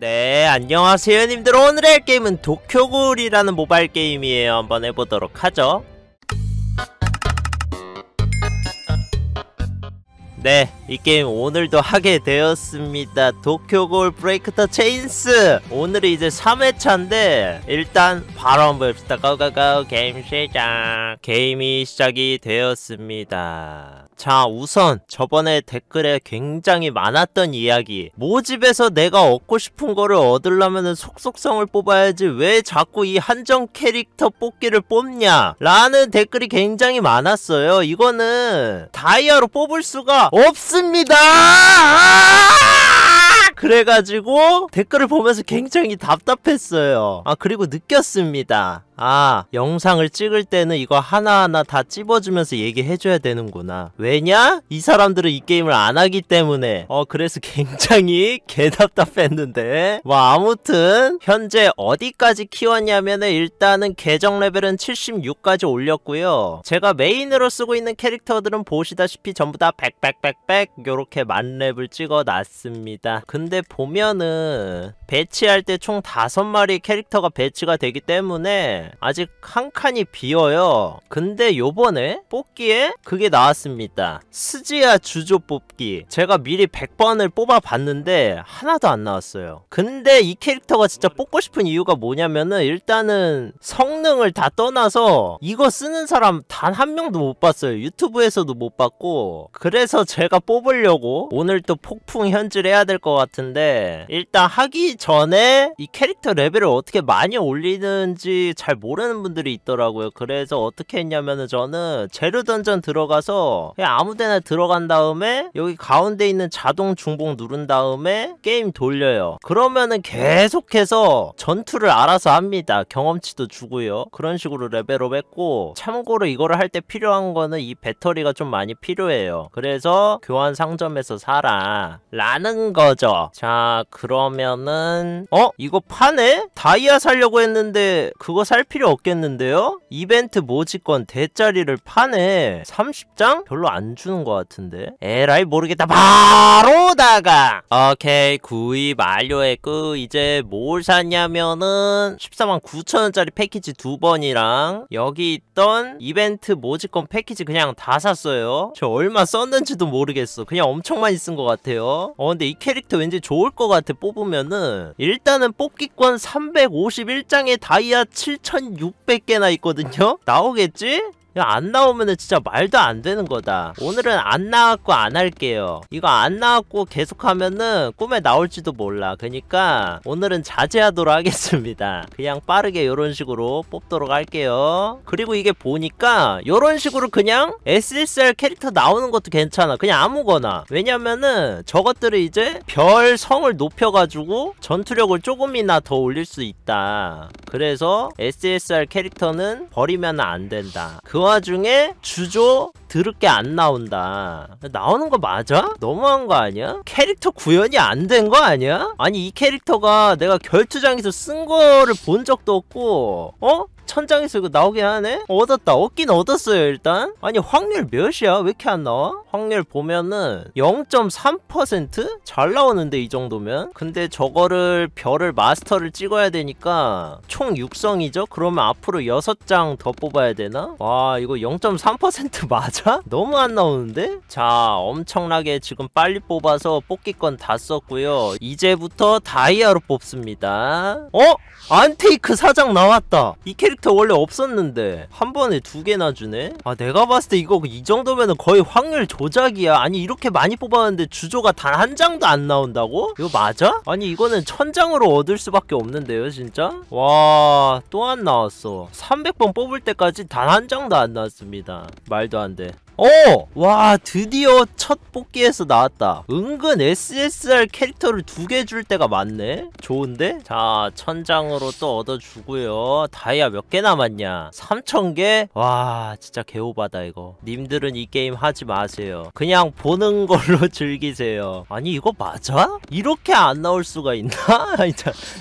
네 안녕하세요 님들 오늘의 게임은 도쿄굴이라는 모바일 게임이에요 한번 해보도록 하죠 네, 이 게임 오늘도 하게 되었습니다. 도쿄골 브레이크 터 체인스! 오늘은 이제 3회차인데, 일단 바로 한번 봅시다. 고고고, 게임 시작! 게임이 시작이 되었습니다. 자, 우선 저번에 댓글에 굉장히 많았던 이야기. 모집에서 뭐 내가 얻고 싶은 거를 얻으려면 속속성을 뽑아야지 왜 자꾸 이 한정 캐릭터 뽑기를 뽑냐? 라는 댓글이 굉장히 많았어요. 이거는 다이아로 뽑을 수가 없습니다! 아! 그래가지고 댓글을 보면서 굉장히 답답했어요. 아 그리고 느꼈습니다. 아 영상을 찍을 때는 이거 하나하나 다 찝어주면서 얘기해줘야 되는구나 왜냐? 이 사람들은 이 게임을 안 하기 때문에 어 그래서 굉장히 개답답했는데 뭐 아무튼 현재 어디까지 키웠냐면은 일단은 계정 레벨은 76까지 올렸고요 제가 메인으로 쓰고 있는 캐릭터들은 보시다시피 전부 다 백백백백 0 요렇게 만렙을 찍어놨습니다 근데 근데 보면은 배치할 때 총 5마리 캐릭터가 배치가 되기 때문에 아직 한 칸이 비어요 근데 요번에 뽑기에 그게 나왔습니다 스지야 주조 뽑기 제가 미리 100번을 뽑아봤는데 하나도 안 나왔어요 근데 이 캐릭터가 진짜 뽑고 싶은 이유가 뭐냐면은 일단은 성능을 다 떠나서 이거 쓰는 사람 단 한 명도 못 봤어요 유튜브에서도 못 봤고 그래서 제가 뽑으려고 오늘 또 폭풍 현질 해야 될 것 같은 같은데 일단 하기 전에 이 캐릭터 레벨을 어떻게 많이 올리는지 잘 모르는 분들이 있더라고요 그래서 어떻게 했냐면은 저는 재료 던전 들어가서 그냥 아무데나 들어간 다음에 여기 가운데 있는 자동 중복 누른 다음에 게임 돌려요 그러면은 계속해서 전투를 알아서 합니다 경험치도 주고요 그런 식으로 레벨업 했고 참고로 이거를 할 때 필요한 거는 이 배터리가 좀 많이 필요해요 그래서 교환 상점에서 사라 라는 거죠 자 그러면은 어? 이거 파네? 다이아 살려고 했는데 그거 살 필요 없겠는데요? 이벤트 모집권 대짜리를 파네 30장? 별로 안 주는 것 같은데 에라이 모르겠다 바로다가 오케이 구입 완료했고 이제 뭘 샀냐면은 14만 9천원짜리 패키지 두 번이랑 여기 있던 이벤트 모집권 패키지 그냥 다 샀어요 저 얼마 썼는지도 모르겠어 그냥 엄청 많이 쓴 것 같아요 어 근데 이 캐릭터 왠지 왠지 좋을 것 같아 뽑으면은 일단은 뽑기권 351장에 다이아 7600개나 있거든요? 나오겠지? 야, 안 나오면은 진짜 말도 안 되는 거다. 오늘은 안 나왔고 안 할게요. 이거 안 나왔고 계속하면은 꿈에 나올지도 몰라. 그니까 오늘은 자제하도록 하겠습니다. 그냥 빠르게 이런 식으로 뽑도록 할게요. 그리고 이게 보니까 이런 식으로 그냥 SSR 캐릭터 나오는 것도 괜찮아. 그냥 아무거나. 왜냐면은 저것들을 이제 별 성을 높여가지고 전투력을 조금이나 더 올릴 수 있다. 그래서 SSR 캐릭터는 버리면 안 된다. 그그 와중에 주조 들럽게안 나온다 나오는 거 맞아? 너무한 거 아니야? 캐릭터 구현이 안 된 거 아니야? 아니 이 캐릭터가 내가 결투장에서 쓴 거를 본 적도 없고 어? 천장에서 이거 나오긴 하네? 얻었다 얻긴 얻었어요 일단 아니 확률 몇이야? 왜 이렇게 안 나와? 확률 보면은 0.3%? 잘 나오는데 이 정도면? 근데 저거를 별을 마스터를 찍어야 되니까 총 6성이죠? 그러면 앞으로 6장 더 뽑아야 되나? 와 이거 0.3% 맞아 진짜? 너무 안 나오는데? 자 엄청나게 지금 빨리 뽑아서 뽑기권 다 썼고요 이제부터 다이아로 뽑습니다 어? 안테이크 사장 나왔다 이 캐릭터 원래 없었는데 한 번에 두 개나 주네? 아 내가 봤을 때 이거 이 정도면 거의 확률 조작이야 아니 이렇게 많이 뽑았는데 주조가 단 한 장도 안 나온다고? 이거 맞아? 아니 이거는 천장으로 얻을 수밖에 없는데요 진짜? 와 또 안 나왔어 300번 뽑을 때까지 단 한 장도 안 나왔습니다 말도 안돼 오! 어! 와 드디어 첫 뽑기에서 나왔다 은근 SSR 캐릭터를 두 개 줄 때가 많네 좋은데? 자 천장으로 또 얻어주고요 다이아 몇 개 남았냐 3천개? 와 진짜 개오바다 이거 님들은 이 게임 하지 마세요 그냥 보는 걸로 즐기세요 아니 이거 맞아? 이렇게 안 나올 수가 있나?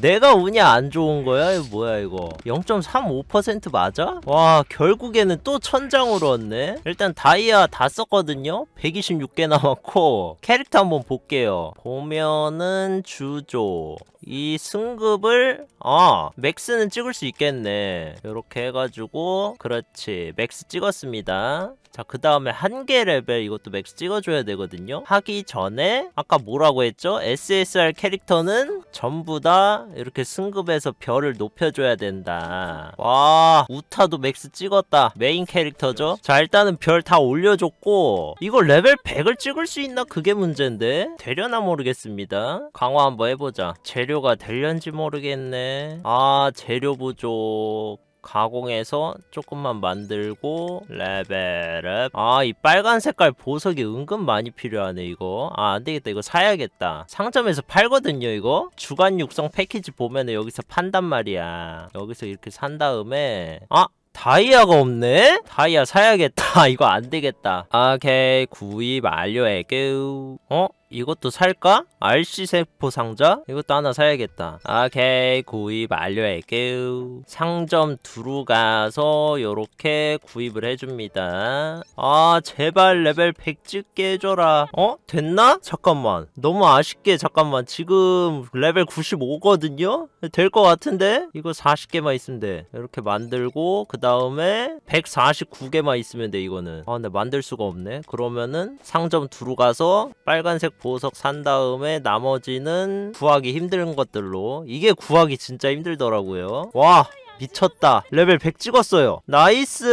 내가 운이 안 좋은 거야? 뭐야 이거 0.35% 맞아? 와 결국에는 또 천장으로 얻네 일단 다이 아 다이아 다 썼거든요? 126개 나왔고 캐릭터 한번 볼게요 보면은 주조 이 승급을 아 맥스는 찍을 수 있겠네 이렇게 해가지고 그렇지 맥스 찍었습니다 자그 다음에 한계 레벨 이것도 맥스 찍어줘야 되거든요 하기 전에 아까 뭐라고 했죠? SSR 캐릭터는 전부 다 이렇게 승급해서 별을 높여줘야 된다 와 우타도 맥스 찍었다 메인 캐릭터죠 자 일단은 별 다 올려줬고 이거 레벨 100을 찍을 수 있나 그게 문제인데 되려나 모르겠습니다 강화 한번 해보자 재료가 될련지 모르겠네 아 재료 부족 가공해서 조금만 만들고 레벨업 아 이 빨간 색깔 보석이 은근 많이 필요하네 이거 아 안되겠다 이거 사야겠다 상점에서 팔거든요 이거 주간 육성 패키지 보면은 여기서 판단 말이야 여기서 이렇게 산 다음에 아 다이아가 없네? 다이아 사야겠다 이거 안되겠다 오케이 구입 완료했고 어? 이것도 살까? RC세포 상자? 이것도 하나 사야겠다 오케이 구입 완료할게요 상점 들어가서 요렇게 구입을 해줍니다 아 제발 레벨 100 찍게 해줘라 어? 됐나? 잠깐만 너무 아쉽게 잠깐만 지금 레벨 95거든요? 될 것 같은데? 이거 40개만 있으면 돼 이렇게 만들고 그 다음에 149개만 있으면 돼 이거는 아 근데 만들 수가 없네 그러면은 상점 들어가서 빨간색 보석 산 다음에 나머지는 구하기 힘든 것들로 이게 구하기 진짜 힘들더라고요 와 미쳤다 레벨 100 찍었어요 나이스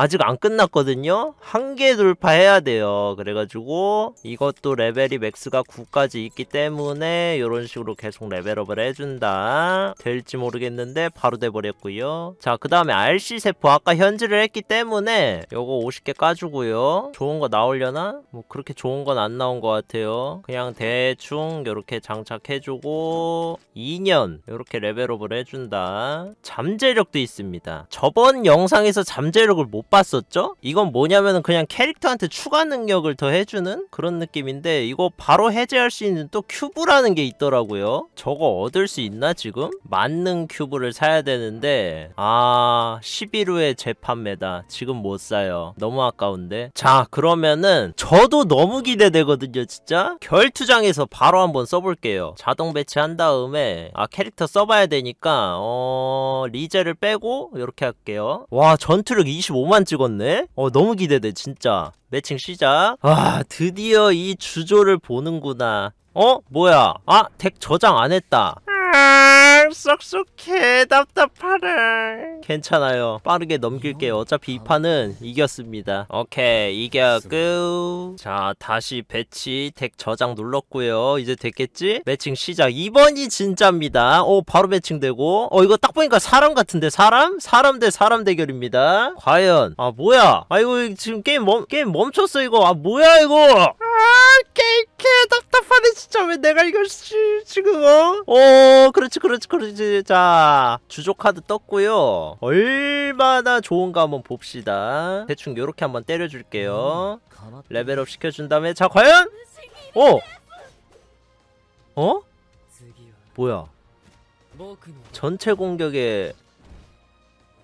아직 안 끝났거든요? 한개 돌파해야 돼요. 그래가지고 이것도 레벨이 맥스가 9까지 있기 때문에 이런 식으로 계속 레벨업을 해준다. 될지 모르겠는데 바로 돼버렸고요. 자, 그 다음에 RC세포 아까 현질을 했기 때문에 요거 50개 까주고요. 좋은 거 나오려나? 뭐 그렇게 좋은 건 안 나온 것 같아요. 그냥 대충 이렇게 장착해주고 2년 이렇게 레벨업을 해준다. 잠재력도 있습니다. 저번 영상에서 잠재력을 못 봤었죠? 이건 뭐냐면은 그냥 캐릭터한테 추가 능력을 더 해주는 그런 느낌인데 이거 바로 해제할 수 있는 또 큐브라는 게 있더라고요 저거 얻을 수 있나 지금? 만능 큐브를 사야 되는데 아 11호에 재판매다 지금 못 사요 너무 아까운데 자 그러면은 저도 너무 기대되거든요 진짜 결투장에서 바로 한번 써볼게요 자동 배치한 다음에 아 캐릭터 써봐야 되니까 어... 리제를 빼고 이렇게 할게요 와 전투력 25만 반 찍었네? 어 너무 기대돼 진짜 매칭 시작 아 드디어 이 주조를 보는구나 어? 뭐야 아 덱 저장 안 했다 그냥 쏙쏙해 답답하네 괜찮아요 빠르게 넘길게요 어차피 이 판은 이겼습니다 오케이 이겼고 자 다시 배치 덱 저장 눌렀고요 이제 됐겠지? 매칭 시작 2번이 진짜입니다 오 바로 매칭되고 어 이거 딱 보니까 사람 같은데 사람? 사람 대 사람 대결입니다 과연 아 뭐야 아 이거 지금 게임 멈 게임 멈췄어 이거 아 뭐야 이거 케 개, 개 답답하네 진짜 왜 내가 이걸 씨, 지금 어? 어 그렇지 그렇지 그렇지 자 주조 카드 떴고요 얼마나 좋은가 한번 봅시다 대충 요렇게 한번 때려줄게요 레벨업 시켜준 다음에 자 과연 어? 어? 뭐야 전체 공격에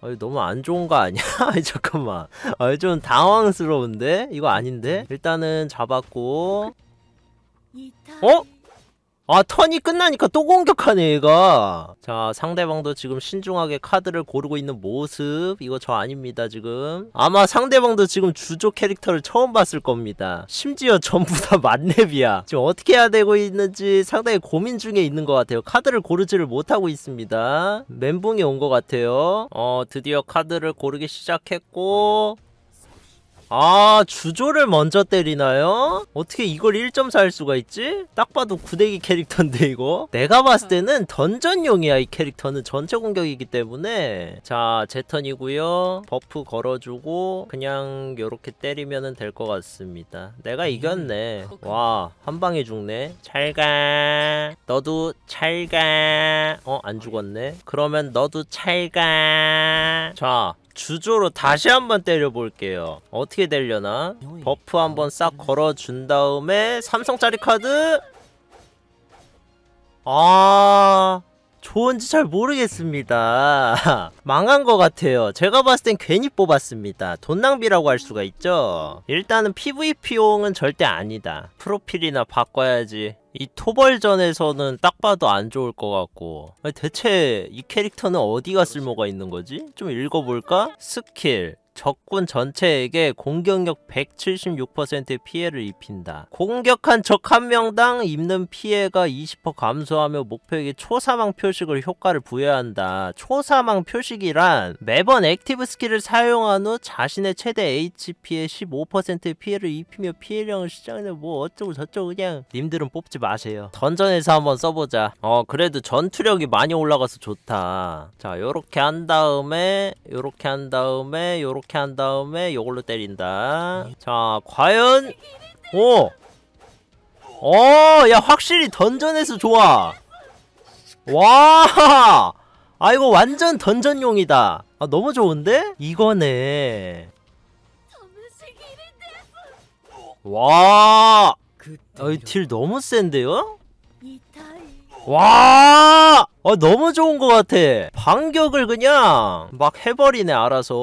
아니, 너무 안 좋은 거 아니야? 아니, 잠깐만. 아니, 좀 당황스러운데? 이거 아닌데? 일단은 잡았고. 어? 아 턴이 끝나니까 또 공격하네 얘가 자 상대방도 지금 신중하게 카드를 고르고 있는 모습 이거 저 아닙니다 지금 아마 상대방도 지금 주조 캐릭터를 처음 봤을 겁니다 심지어 전부 다 만렙이야 지금 어떻게 해야 되고 있는지 상당히 고민 중에 있는 것 같아요 카드를 고르지를 못하고 있습니다 멘붕이 온 것 같아요 어 드디어 카드를 고르기 시작했고 아 주조를 먼저 때리나요? 어떻게 이걸 1점살 수가 있지? 딱 봐도 구대기 캐릭터인데 이거 내가 봤을 때는 던전용이야 이 캐릭터는 전체 공격이기 때문에 자제 턴이고요 버프 걸어주고 그냥 요렇게 때리면 될 것 같습니다 내가 음. 이겼네 와 한방에 죽네 잘가 너도 잘가 어 안 죽었네 그러면 너도 잘가 자 주조로 다시 한번 때려볼게요 어떻게 되려나 버프 한번 싹 걸어준 다음에 삼성짜리 카드 아... 좋은지 잘 모르겠습니다 망한 것 같아요 제가 봤을 땐 괜히 뽑았습니다 돈 낭비라고 할 수가 있죠 일단은 PVP용은 절대 아니다 프로필이나 바꿔야지 이 토벌전에서는 딱 봐도 안 좋을 것 같고 대체 이 캐릭터는 어디가 쓸모가 있는 거지? 좀 읽어볼까? 스킬 적군 전체에게 공격력 176%의 피해를 입힌다. 공격한 적 한 명당 입는 피해가 20% 감소하며 목표에게 초사망 표식을 효과를 부여한다. 초사망 표식이란 매번 액티브 스킬을 사용한 후 자신의 최대 HP의 15%의 피해를 입히며 피해량을 시장해 작뭐 어쩌고 저쩌고 그냥 님들은 뽑지 마세요. 던전에서 한번 써보자. 어 그래도 전투력이 많이 올라가서 좋다. 자 요렇게 한 다음에 요렇게 한 다음에 요렇게 요렇게 한 다음에 요걸로 때린다 네. 자 과연 오! 어, 야 확실히 던전에서 좋아 와! 아 이거 완전 던전용이다 아 너무 좋은데? 이거네 와! 그 아, 이틸 너무 센데요? 와! 아 너무 좋은 것 같아 반격을 그냥 막 해버리네 알아서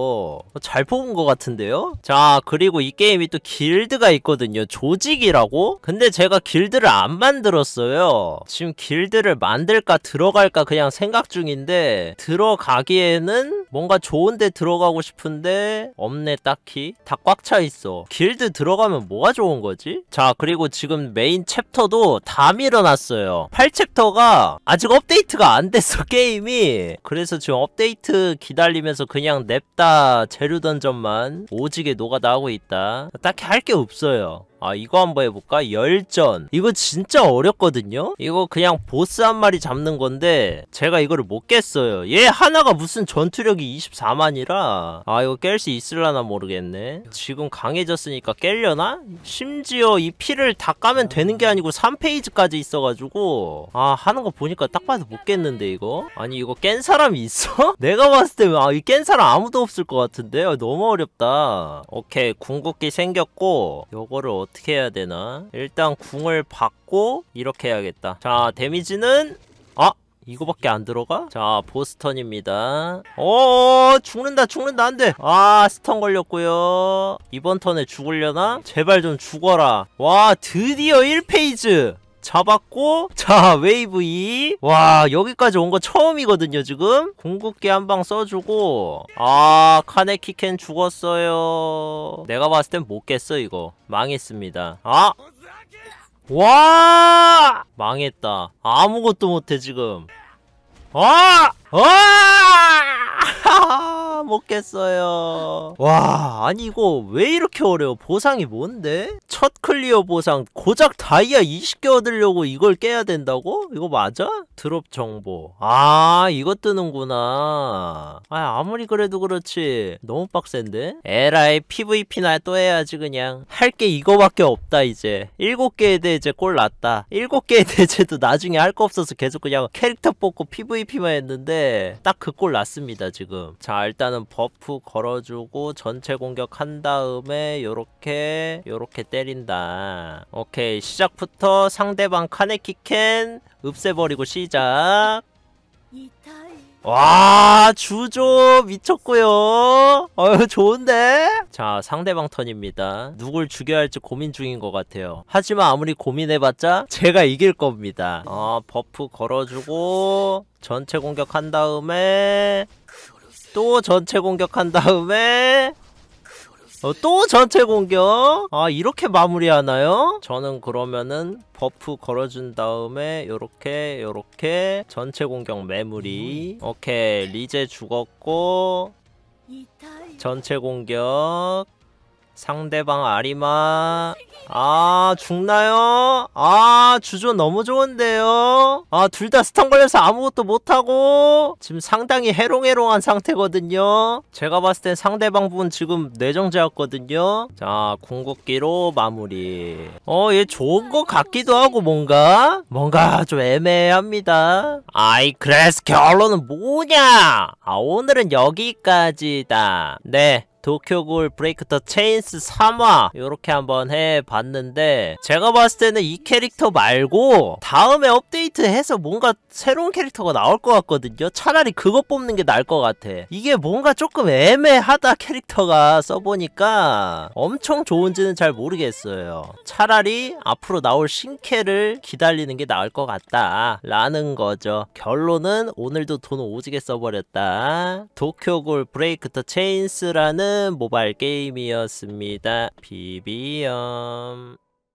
어, 잘 뽑은 것 같은데요? 자 그리고 이 게임이 또 길드가 있거든요 조직이라고? 근데 제가 길드를 안 만들었어요 지금 길드를 만들까 들어갈까 그냥 생각 중인데 들어가기에는 뭔가 좋은데 들어가고 싶은데 없네 딱히 다 꽉 차 있어 길드 들어가면 뭐가 좋은 거지? 자 그리고 지금 메인 챕터도 다 밀어놨어요 8챕터가 아직 업데이트가 안 됐어 게임이 그래서 지금 업데이트 기다리면서 그냥 냅다 재료 던전만 오지게 녹아 나오고 있다 딱히 할 게 없어요 아 이거 한번 해볼까? 열전 이거 진짜 어렵거든요? 이거 그냥 보스 한 마리 잡는 건데 제가 이거를 못 깼어요 얘 하나가 무슨 전투력이 24만이라 아 이거 깰 수 있을라나 모르겠네 지금 강해졌으니까 깰려나? 심지어 이 피를 다 까면 되는 게 아니고 3페이지까지 있어가지고 아 하는 거 보니까 딱 봐도 못 깼는데 이거 아니 이거 깬사람 있어? 내가 봤을 때아이 깬 사람 아무도 없을 것 같은데 아, 너무 어렵다 오케이 궁극기 생겼고 요거를 어떻게 어떻게 해야 되나 일단 궁을 받고 이렇게 해야겠다 자 데미지는 아 이거밖에 안 들어가? 자 보스턴입니다 어, 어 죽는다 죽는다 안돼 아 스턴 걸렸고요 이번 턴에 죽으려나 제발 좀 죽어라 와 드디어 1페이지 잡았고 자 웨이브 2와 여기까지 온 거 처음이거든요 지금 궁극기 한 방 써주고 아 카네키켄 죽었어요 내가 봤을 땐 못 깼어 이거 망했습니다 아 와! 망했다. 아무것도 못해, 지금. 아! 아! 먹겠어요 와 아니 이거 왜 이렇게 어려워 보상이 뭔데? 첫 클리어 보상 고작 다이아 20개 얻으려고 이걸 깨야 된다고? 이거 맞아? 드롭 정보 아 이거 뜨는구나 아 아무리 그래도 그렇지 너무 빡센데? 에라이 PVP나 또 해야지 그냥 할 게 이거밖에 없다 이제 7개의 대제 꼴 났다 7개의 대제도 나중에 할 거 없어서 계속 그냥 캐릭터 뽑고 PVP만 했는데 딱 그 꼴 났습니다 지금 자 일단은 일단은 버프 걸어주고 전체 공격한 다음에 요렇게 요렇게 때린다 오케이 시작부터 상대방 카네키캔 없애버리고 시작 와 주조 미쳤고요 어휴 좋은데 자 상대방 턴입니다 누굴 죽여야 할지 고민 중인 것 같아요 하지만 아무리 고민해봤자 제가 이길 겁니다 어 버프 걸어주고 전체 공격한 다음에 또 전체 공격한 다음에 어, 또 전체 공격? 아 이렇게 마무리하나요? 저는 그러면은 버프 걸어준 다음에 요렇게 요렇게 전체 공격 매무리 오케이 리제 죽었고 전체 공격 상대방 아리마 아 죽나요? 아 주조 너무 좋은데요? 아 둘 다 스턴 걸려서 아무것도 못하고 지금 상당히 해롱해롱한 상태거든요 제가 봤을 땐 상대방 분 지금 뇌정자였거든요 자 궁극기로 마무리 어 얘 좋은 것 같기도 하고 뭔가 뭔가 좀 애매합니다 아이 그래서 결론은 뭐냐 아 오늘은 여기까지다 네 도쿄골 브레이크 더 체인스 3화 이렇게 한번 해봤는데 제가 봤을 때는 이 캐릭터 말고 다음에 업데이트해서 뭔가 새로운 캐릭터가 나올 것 같거든요 차라리 그거 뽑는 게 나을 것 같아 이게 뭔가 조금 애매하다 캐릭터가 써보니까 엄청 좋은지는 잘 모르겠어요 차라리 앞으로 나올 신캐를 기다리는 게 나을 것 같다 라는 거죠 결론은 오늘도 돈 오지게 써버렸다 도쿄골 브레이크 더 체인스라는 모바일 게임이었습니다. 비비엄